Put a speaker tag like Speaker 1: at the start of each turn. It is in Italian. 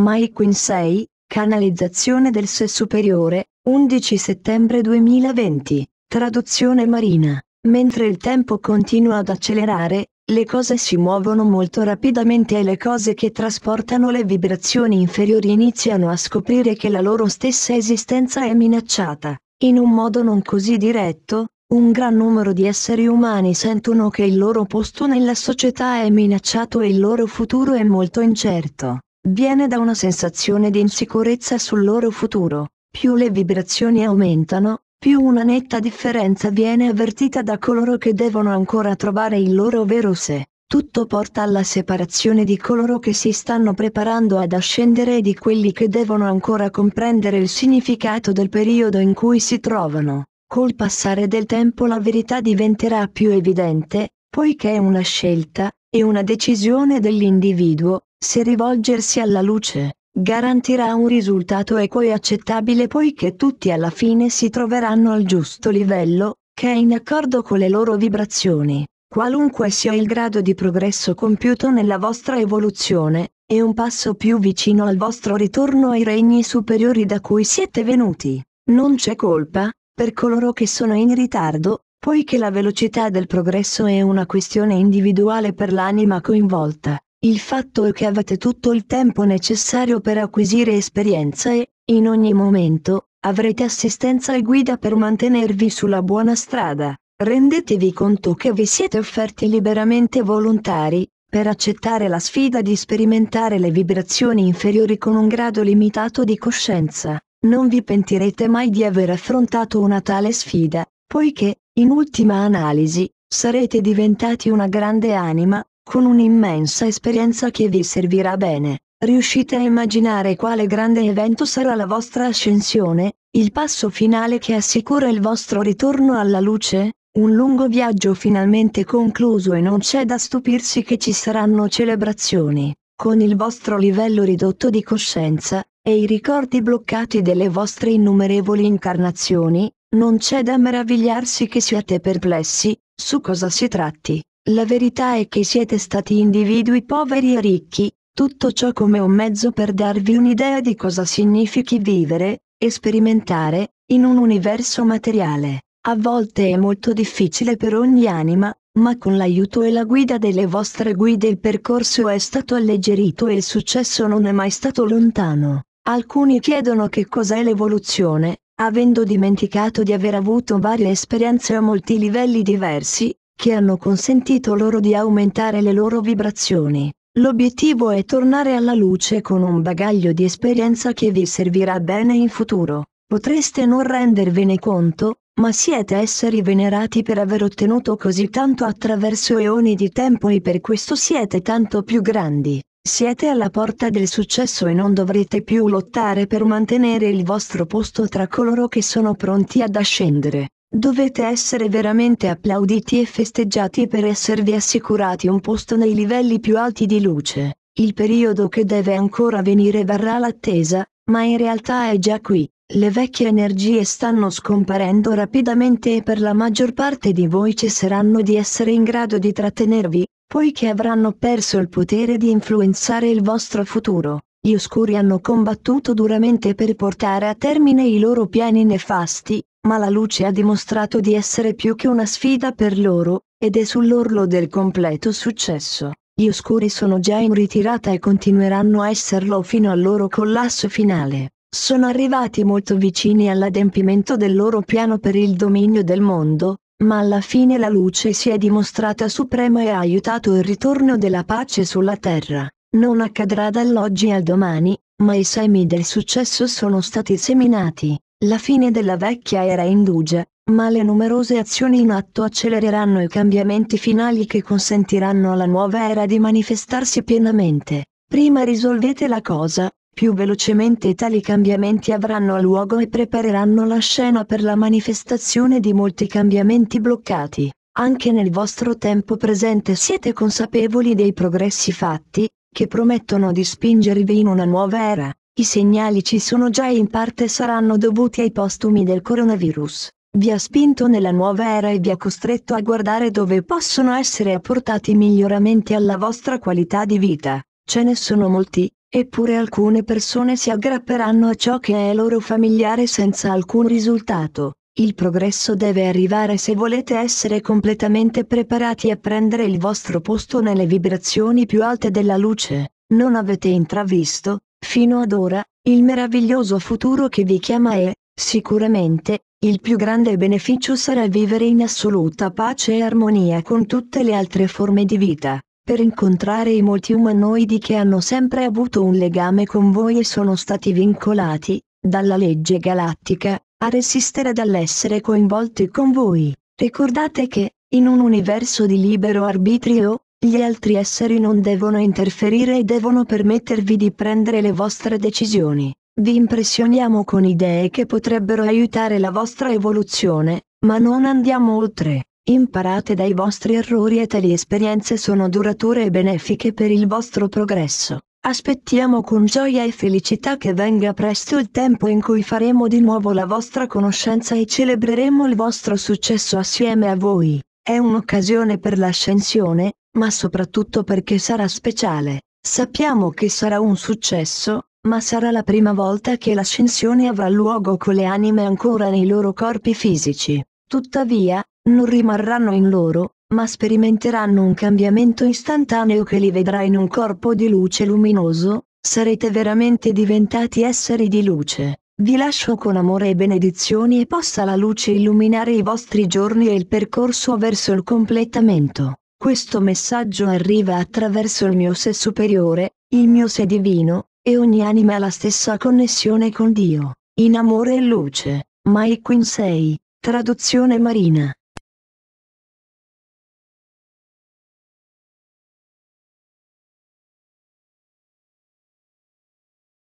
Speaker 1: Mike Insei, canalizzazione del SE superiore, 11 settembre 2020, traduzione marina. Mentre il tempo continua ad accelerare, le cose si muovono molto rapidamente e le cose che trasportano le vibrazioni inferiori iniziano a scoprire che la loro stessa esistenza è minacciata. In un modo non così diretto, un gran numero di esseri umani sentono che il loro posto nella società è minacciato e il loro futuro è molto incerto viene da una sensazione di insicurezza sul loro futuro. Più le vibrazioni aumentano, più una netta differenza viene avvertita da coloro che devono ancora trovare il loro vero sé. Tutto porta alla separazione di coloro che si stanno preparando ad ascendere e di quelli che devono ancora comprendere il significato del periodo in cui si trovano. Col passare del tempo la verità diventerà più evidente, poiché è una scelta, e una decisione dell'individuo, se rivolgersi alla luce, garantirà un risultato equo e accettabile poiché tutti alla fine si troveranno al giusto livello, che è in accordo con le loro vibrazioni, qualunque sia il grado di progresso compiuto nella vostra evoluzione, è un passo più vicino al vostro ritorno ai regni superiori da cui siete venuti. Non c'è colpa, per coloro che sono in ritardo, poiché la velocità del progresso è una questione individuale per l'anima coinvolta. Il fatto è che avete tutto il tempo necessario per acquisire esperienza e, in ogni momento, avrete assistenza e guida per mantenervi sulla buona strada. Rendetevi conto che vi siete offerti liberamente volontari, per accettare la sfida di sperimentare le vibrazioni inferiori con un grado limitato di coscienza. Non vi pentirete mai di aver affrontato una tale sfida, poiché, in ultima analisi, sarete diventati una grande anima, con un'immensa esperienza che vi servirà bene, riuscite a immaginare quale grande evento sarà la vostra ascensione, il passo finale che assicura il vostro ritorno alla luce? Un lungo viaggio finalmente concluso e non c'è da stupirsi che ci saranno celebrazioni, con il vostro livello ridotto di coscienza, e i ricordi bloccati delle vostre innumerevoli incarnazioni, non c'è da meravigliarsi che siate perplessi, su cosa si tratti. La verità è che siete stati individui poveri e ricchi, tutto ciò come un mezzo per darvi un'idea di cosa significhi vivere, e sperimentare, in un universo materiale. A volte è molto difficile per ogni anima, ma con l'aiuto e la guida delle vostre guide il percorso è stato alleggerito e il successo non è mai stato lontano. Alcuni chiedono che cos'è l'evoluzione, avendo dimenticato di aver avuto varie esperienze a molti livelli diversi, che hanno consentito loro di aumentare le loro vibrazioni. L'obiettivo è tornare alla luce con un bagaglio di esperienza che vi servirà bene in futuro. Potreste non rendervene conto, ma siete esseri venerati per aver ottenuto così tanto attraverso eoni di tempo e per questo siete tanto più grandi. Siete alla porta del successo e non dovrete più lottare per mantenere il vostro posto tra coloro che sono pronti ad ascendere. Dovete essere veramente applauditi e festeggiati per esservi assicurati un posto nei livelli più alti di luce. Il periodo che deve ancora venire varrà l'attesa, ma in realtà è già qui. Le vecchie energie stanno scomparendo rapidamente e per la maggior parte di voi cesseranno di essere in grado di trattenervi, poiché avranno perso il potere di influenzare il vostro futuro gli oscuri hanno combattuto duramente per portare a termine i loro piani nefasti, ma la luce ha dimostrato di essere più che una sfida per loro, ed è sull'orlo del completo successo. Gli oscuri sono già in ritirata e continueranno a esserlo fino al loro collasso finale. Sono arrivati molto vicini all'adempimento del loro piano per il dominio del mondo, ma alla fine la luce si è dimostrata suprema e ha aiutato il ritorno della pace sulla terra. Non accadrà dall'oggi al domani, ma i semi del successo sono stati seminati. La fine della vecchia era indugia, ma le numerose azioni in atto accelereranno i cambiamenti finali che consentiranno alla nuova era di manifestarsi pienamente. Prima risolvete la cosa, più velocemente tali cambiamenti avranno luogo e prepareranno la scena per la manifestazione di molti cambiamenti bloccati. Anche nel vostro tempo presente siete consapevoli dei progressi fatti, che promettono di spingervi in una nuova era. I segnali ci sono già e in parte saranno dovuti ai postumi del coronavirus. Vi ha spinto nella nuova era e vi ha costretto a guardare dove possono essere apportati miglioramenti alla vostra qualità di vita. Ce ne sono molti, eppure alcune persone si aggrapperanno a ciò che è loro familiare senza alcun risultato. Il progresso deve arrivare se volete essere completamente preparati a prendere il vostro posto nelle vibrazioni più alte della luce. Non avete intravisto, fino ad ora, il meraviglioso futuro che vi chiama e, sicuramente, il più grande beneficio sarà vivere in assoluta pace e armonia con tutte le altre forme di vita, per incontrare i molti umanoidi che hanno sempre avuto un legame con voi e sono stati vincolati, dalla legge galattica, a resistere dall'essere coinvolti con voi. Ricordate che, in un universo di libero arbitrio, gli altri esseri non devono interferire e devono permettervi di prendere le vostre decisioni. Vi impressioniamo con idee che potrebbero aiutare la vostra evoluzione, ma non andiamo oltre. Imparate dai vostri errori e tali esperienze sono durature e benefiche per il vostro progresso. Aspettiamo con gioia e felicità che venga presto il tempo in cui faremo di nuovo la vostra conoscenza e celebreremo il vostro successo assieme a voi. È un'occasione per l'ascensione, ma soprattutto perché sarà speciale. Sappiamo che sarà un successo, ma sarà la prima volta che l'ascensione avrà luogo con le anime ancora nei loro corpi fisici. Tuttavia, non rimarranno in loro, ma sperimenteranno un cambiamento istantaneo che li vedrà in un corpo di luce luminoso, sarete veramente diventati esseri di luce. Vi lascio con amore e benedizioni e possa la luce illuminare i vostri giorni e il percorso verso il completamento. Questo messaggio arriva attraverso il mio sé superiore, il mio sé divino, e ogni anima ha la stessa connessione con Dio, in amore e luce. Mai Quinsei, traduzione marina.